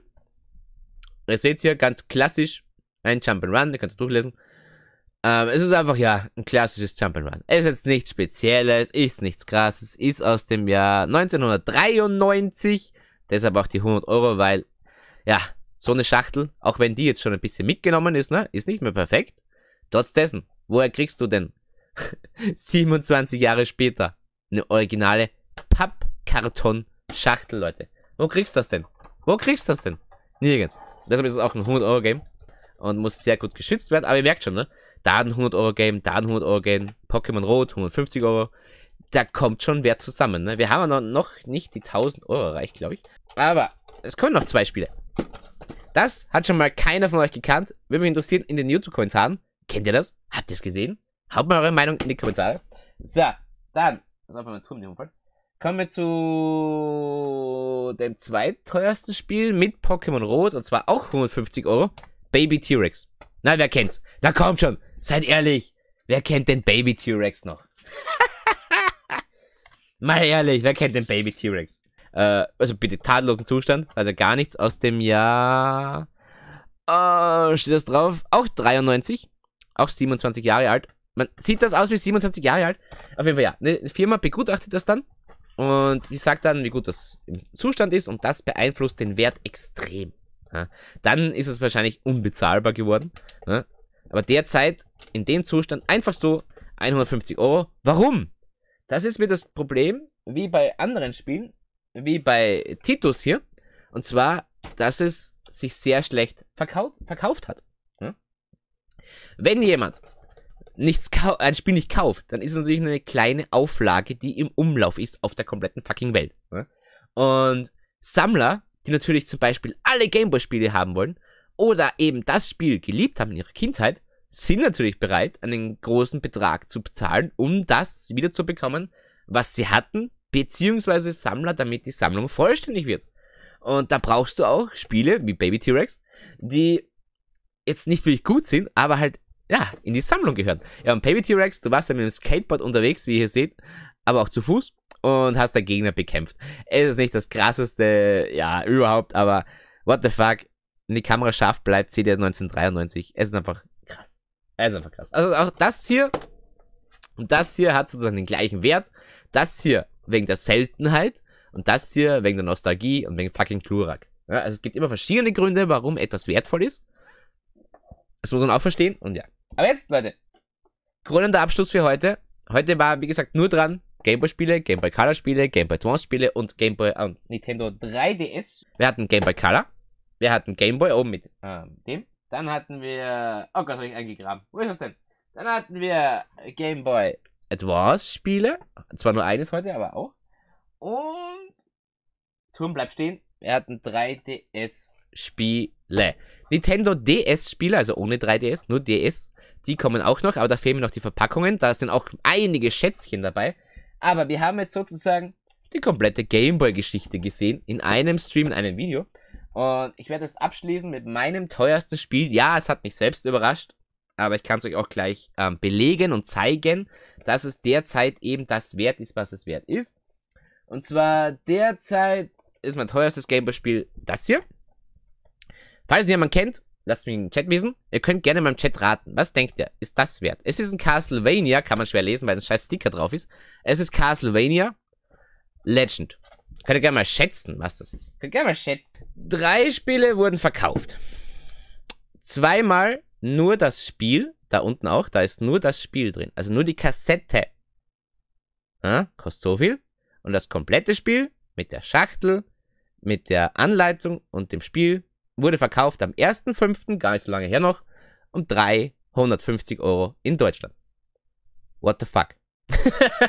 Ihr seht hier ganz klassisch ein Jump and Run, ihr könnt es durchlesen. Ähm, es ist einfach, ja, ein klassisches Jump'n'Run. Es ist jetzt nichts Spezielles, ist nichts Krasses, ist aus dem Jahr 1993. Deshalb auch die 100 Euro, weil, ja, so eine Schachtel, auch wenn die jetzt schon ein bisschen mitgenommen ist, ne, ist nicht mehr perfekt. Trotz dessen, woher kriegst du denn 27 Jahre später eine originale Pappkarton-Schachtel, Leute? Wo kriegst du das denn? Wo kriegst du das denn? Nirgends. Deshalb ist es auch ein 100-Euro-Game und muss sehr gut geschützt werden. Aber ihr merkt schon, ne? da ein 100 Euro Game, da ein 100 Euro Game, Pokémon Rot 150 Euro. Da kommt schon wer zusammen. Ne? Wir haben noch, noch nicht die 1000 Euro erreicht, glaube ich. Aber es kommen noch zwei Spiele. Das hat schon mal keiner von euch gekannt. Würde mich interessieren in den YouTube-Kommentaren. Kennt ihr das? Habt ihr es gesehen? Haut mal eure Meinung in die Kommentare. So, dann. Das einfach mein Turm nicht umfallen. Kommen wir zu dem zweiteuersten Spiel mit Pokémon Rot. Und zwar auch 150 Euro. Baby T-Rex. Na, wer kennt's? Na kommt schon. Seid ehrlich, wer kennt den Baby T-Rex noch? Mal ehrlich, wer kennt den Baby T-Rex? Äh, also bitte tadellosen Zustand, also gar nichts aus dem Jahr. Äh, steht das drauf? Auch 93, auch 27 Jahre alt. Man sieht das aus wie 27 Jahre alt. Auf jeden Fall ja. Eine Firma begutachtet das dann und die sagt dann, wie gut das im Zustand ist und das beeinflusst den Wert extrem. Ja. Dann ist es wahrscheinlich unbezahlbar geworden. Ja. Ne? Aber derzeit, in dem Zustand, einfach so 150 Euro. Warum? Das ist mir das Problem, wie bei anderen Spielen, wie bei Titus hier. Und zwar, dass es sich sehr schlecht verkau verkauft hat. Hm? Wenn jemand nichts ein Spiel nicht kauft, dann ist es natürlich nur eine kleine Auflage, die im Umlauf ist auf der kompletten fucking Welt. Hm? Und Sammler, die natürlich zum Beispiel alle Gameboy-Spiele haben wollen, oder eben das Spiel geliebt haben in ihrer Kindheit, sind natürlich bereit, einen großen Betrag zu bezahlen, um das wiederzubekommen, was sie hatten, beziehungsweise Sammler, damit die Sammlung vollständig wird. Und da brauchst du auch Spiele wie Baby T-Rex, die jetzt nicht wirklich gut sind, aber halt, ja, in die Sammlung gehören. Ja, und Baby T-Rex, du warst dann mit dem Skateboard unterwegs, wie ihr seht, aber auch zu Fuß und hast der Gegner bekämpft. Es ist nicht das krasseste, ja, überhaupt, aber what the fuck, wenn die Kamera scharf bleibt, seht ihr 1993. Es ist einfach krass. Es ist einfach krass. Also auch das hier und das hier hat sozusagen den gleichen Wert. Das hier wegen der Seltenheit und das hier wegen der Nostalgie und wegen fucking Klurak. Ja, also es gibt immer verschiedene Gründe, warum etwas wertvoll ist. Das muss man auch verstehen und ja. Aber jetzt, Leute, krönender Abschluss für heute. Heute war, wie gesagt, nur dran Gameboy-Spiele, Gameboy Color-Spiele, Gameboy Advance-Spiele und Gameboy äh, Nintendo 3DS. Wir hatten Gameboy Color, wir hatten Gameboy oben mit ähm, dem. Dann hatten wir. Oh Gott, habe ich eingegraben. Wo ist das denn? Dann hatten wir Gameboy Advance Spiele. Zwar nur eines heute, aber auch. Und Turm bleibt stehen. Wir hatten 3DS Spiele. Nintendo DS Spiele, also ohne 3DS, nur DS. Die kommen auch noch, aber da fehlen mir noch die Verpackungen. Da sind auch einige Schätzchen dabei. Aber wir haben jetzt sozusagen die komplette Gameboy-Geschichte gesehen in einem Stream, in einem Video. Und ich werde es abschließen mit meinem teuersten Spiel. Ja, es hat mich selbst überrascht, aber ich kann es euch auch gleich ähm, belegen und zeigen, dass es derzeit eben das wert ist, was es wert ist. Und zwar derzeit ist mein teuerstes Gameboy-Spiel das hier. Falls ihr jemanden kennt, lasst mich in den Chat wissen. Ihr könnt gerne in meinem Chat raten. Was denkt ihr? Ist das wert? Es ist ein Castlevania, kann man schwer lesen, weil ein scheiß Sticker drauf ist. Es ist Castlevania Legend. Könnt ihr gerne mal schätzen, was das ist. Könnt ihr gerne mal schätzen. Drei Spiele wurden verkauft. Zweimal nur das Spiel. Da unten auch. Da ist nur das Spiel drin. Also nur die Kassette. Ja, kostet so viel. Und das komplette Spiel mit der Schachtel, mit der Anleitung und dem Spiel wurde verkauft am 1.5., gar nicht so lange her noch, um 350 Euro in Deutschland. What the fuck?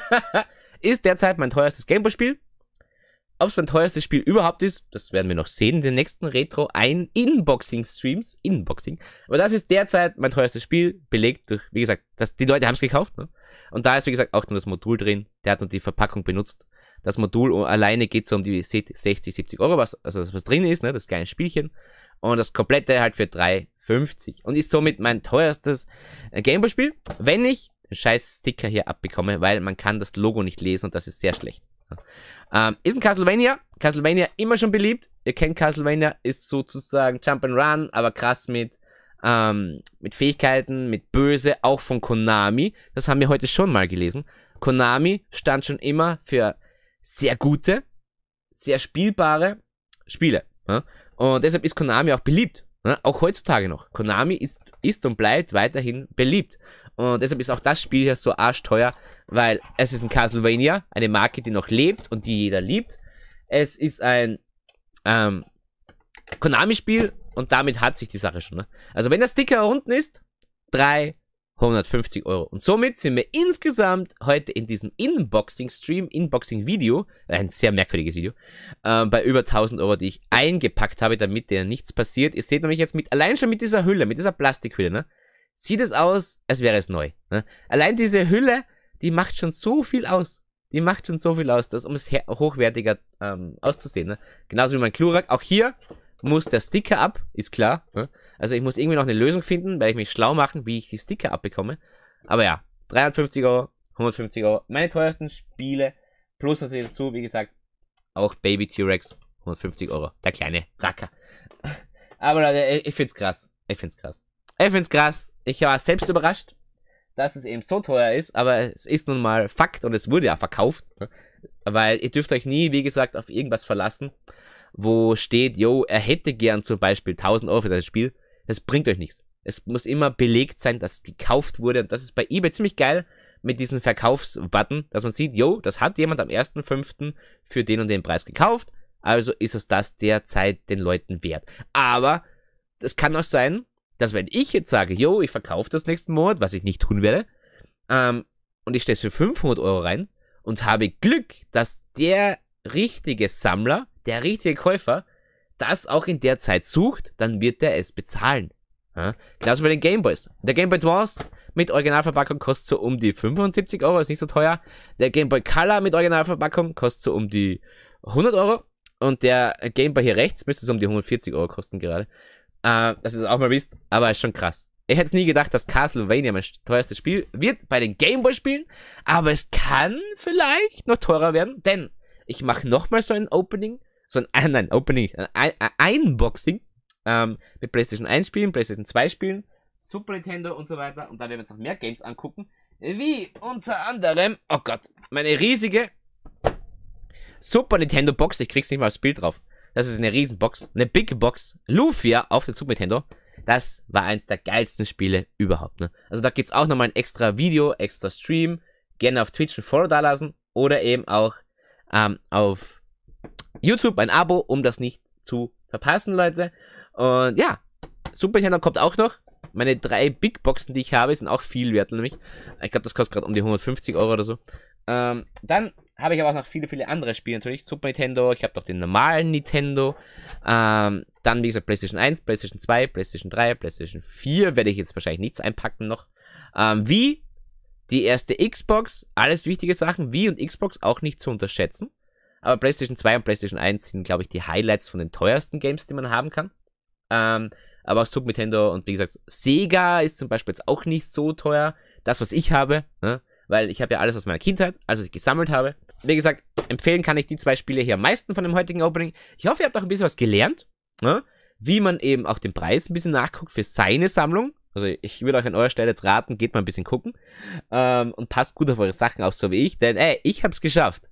ist derzeit mein teuerstes Gameboy-Spiel. Ob es mein teuerstes Spiel überhaupt ist, das werden wir noch sehen in den nächsten Retro ein Inboxing-Streams. Inboxing. Aber das ist derzeit mein teuerstes Spiel, belegt durch, wie gesagt, das, die Leute haben es gekauft. Ne? Und da ist, wie gesagt, auch nur das Modul drin. Der hat nur die Verpackung benutzt. Das Modul alleine geht so um die 60, 70 Euro, was, also das, was drin ist, ne? das kleine Spielchen. Und das komplette halt für 3,50. Und ist somit mein teuerstes äh, Gameboy-Spiel, wenn ich einen scheiß Sticker hier abbekomme, weil man kann das Logo nicht lesen und das ist sehr schlecht. Ähm, ist ein Castlevania. Castlevania immer schon beliebt. Ihr kennt Castlevania, ist sozusagen Jump Run, aber krass mit, ähm, mit Fähigkeiten, mit Böse, auch von Konami. Das haben wir heute schon mal gelesen. Konami stand schon immer für sehr gute, sehr spielbare Spiele. Ja? Ne? Und deshalb ist Konami auch beliebt. Ja? Ne? Auch heutzutage noch. Konami ist, ist und bleibt weiterhin beliebt. Und deshalb ist auch das Spiel hier so arschteuer, weil es ist ein Castlevania, eine Marke, die noch lebt und die jeder liebt. Es ist ein ähm, Konami-Spiel und damit hat sich die Sache schon. Ne? Also wenn der Sticker unten ist, 350 Euro. Und somit sind wir insgesamt heute in diesem Inboxing-Stream, Inboxing-Video, ein sehr merkwürdiges Video, äh, bei über 1000 Euro, die ich eingepackt habe, damit dir nichts passiert. Ihr seht nämlich jetzt mit, allein schon mit dieser Hülle, mit dieser Plastikhülle, ne? sieht es aus, als wäre es neu. Ne? Allein diese Hülle, die macht schon so viel aus. Die macht schon so viel aus, dass, um es hochwertiger ähm, auszusehen. Ne? Genauso wie mein Klurak. Auch hier muss der Sticker ab, ist klar. Ne? Also ich muss irgendwie noch eine Lösung finden, weil ich mich schlau machen, wie ich die Sticker abbekomme. Aber ja, 350 Euro, 150 Euro, meine teuersten Spiele. Plus natürlich dazu, wie gesagt, auch Baby T-Rex, 150 Euro. Der kleine Racker. Aber Leute, ich find's krass. Ich find's krass. Ich finde es krass. Ich war selbst überrascht, dass es eben so teuer ist, aber es ist nun mal Fakt und es wurde ja verkauft. Ne? Weil ihr dürft euch nie, wie gesagt, auf irgendwas verlassen, wo steht, yo, er hätte gern zum Beispiel 1000 Euro für das Spiel. Das bringt euch nichts. Es muss immer belegt sein, dass es gekauft wurde. Und das ist bei eBay ziemlich geil mit diesem Verkaufsbutton, dass man sieht, yo, das hat jemand am 1.5. für den und den Preis gekauft. Also ist es das derzeit den Leuten wert. Aber es kann auch sein, dass wenn ich jetzt sage, yo, ich verkaufe das nächsten Monat, was ich nicht tun werde, ähm, und ich stelle es für 500 Euro rein und habe Glück, dass der richtige Sammler, der richtige Käufer, das auch in der Zeit sucht, dann wird er es bezahlen. Ja? Genauso bei den Gameboys. Der Gameboy Advance mit Originalverpackung kostet so um die 75 Euro, ist nicht so teuer. Der Gameboy Color mit Originalverpackung kostet so um die 100 Euro. Und der Gameboy hier rechts müsste so um die 140 Euro kosten gerade. Äh, dass ihr das auch mal wisst, aber ist schon krass. Ich hätte es nie gedacht, dass Castlevania mein teuerstes Spiel wird bei den Gameboy-Spielen, aber es kann vielleicht noch teurer werden, denn ich mache nochmal so ein Opening, so ein, äh, nein, Opening, ein, ein Unboxing ähm, mit PlayStation 1 Spielen, PlayStation 2 Spielen, Super Nintendo und so weiter. Und da werden wir uns noch mehr Games angucken, wie unter anderem, oh Gott, meine riesige Super Nintendo Box, ich krieg's nicht mal aufs Bild drauf. Das ist eine Riesenbox, eine Big Box. Lufia auf dem Super Nintendo. Das war eins der geilsten Spiele überhaupt. Ne? Also da gibt es auch nochmal ein extra Video, extra Stream. Gerne auf Twitch ein Follow dalassen oder eben auch ähm, auf YouTube ein Abo, um das nicht zu verpassen, Leute. Und ja, Super Nintendo kommt auch noch. Meine drei Big Boxen, die ich habe, sind auch viel wert, nämlich. Ich glaube, das kostet gerade um die 150 Euro oder so. Ähm, dann habe ich aber auch noch viele, viele andere Spiele natürlich. Super Nintendo, ich habe doch den normalen Nintendo. Ähm, dann, wie gesagt, PlayStation 1, PlayStation 2, PlayStation 3, PlayStation 4 werde ich jetzt wahrscheinlich nichts einpacken noch. Ähm, wie die erste Xbox, alles wichtige Sachen, wie und Xbox auch nicht zu unterschätzen. Aber PlayStation 2 und PlayStation 1 sind, glaube ich, die Highlights von den teuersten Games, die man haben kann. Ähm, aber auch Super Nintendo und wie gesagt, Sega ist zum Beispiel jetzt auch nicht so teuer. Das, was ich habe, ne? weil ich habe ja alles aus meiner Kindheit, also ich gesammelt habe. Wie gesagt, empfehlen kann ich die zwei Spiele hier am meisten von dem heutigen Opening. Ich hoffe, ihr habt auch ein bisschen was gelernt, ne? wie man eben auch den Preis ein bisschen nachguckt für seine Sammlung. Also ich würde euch an eurer Stelle jetzt raten, geht mal ein bisschen gucken ähm, und passt gut auf eure Sachen auf, so wie ich. Denn ey, ich habe es geschafft.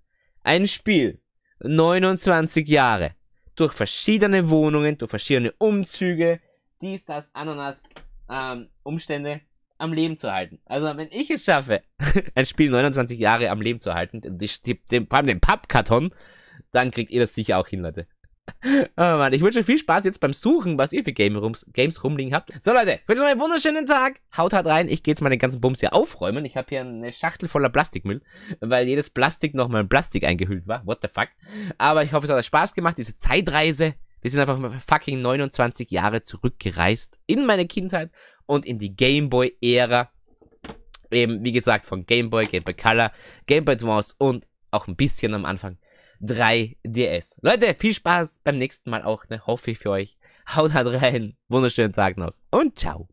Ein Spiel, 29 Jahre, durch verschiedene Wohnungen, durch verschiedene Umzüge, dies, das, Ananas, ähm, Umstände am Leben zu halten. Also wenn ich es schaffe, ein Spiel 29 Jahre am Leben zu halten, den, vor allem den Pappkarton, dann kriegt ihr das sicher auch hin, Leute. Oh Mann, ich wünsche euch viel Spaß jetzt beim Suchen, was ihr für Game -Rums, Games rumliegen habt. So Leute, ich wünsche euch einen wunderschönen Tag. Haut hart rein, ich gehe jetzt meine ganzen Bums hier aufräumen. Ich habe hier eine Schachtel voller Plastikmüll, weil jedes Plastik nochmal in Plastik eingehüllt war. What the fuck. Aber ich hoffe, es hat euch Spaß gemacht, diese Zeitreise. Wir sind einfach fucking 29 Jahre zurückgereist in meine Kindheit und in die Gameboy-Ära. Eben, wie gesagt, von Gameboy, Gameboy Color, Gameboy Advance und auch ein bisschen am Anfang 3DS. Leute, viel Spaß beim nächsten Mal auch, ne? Hoffe ich für euch. Haut halt rein. Wunderschönen Tag noch und ciao.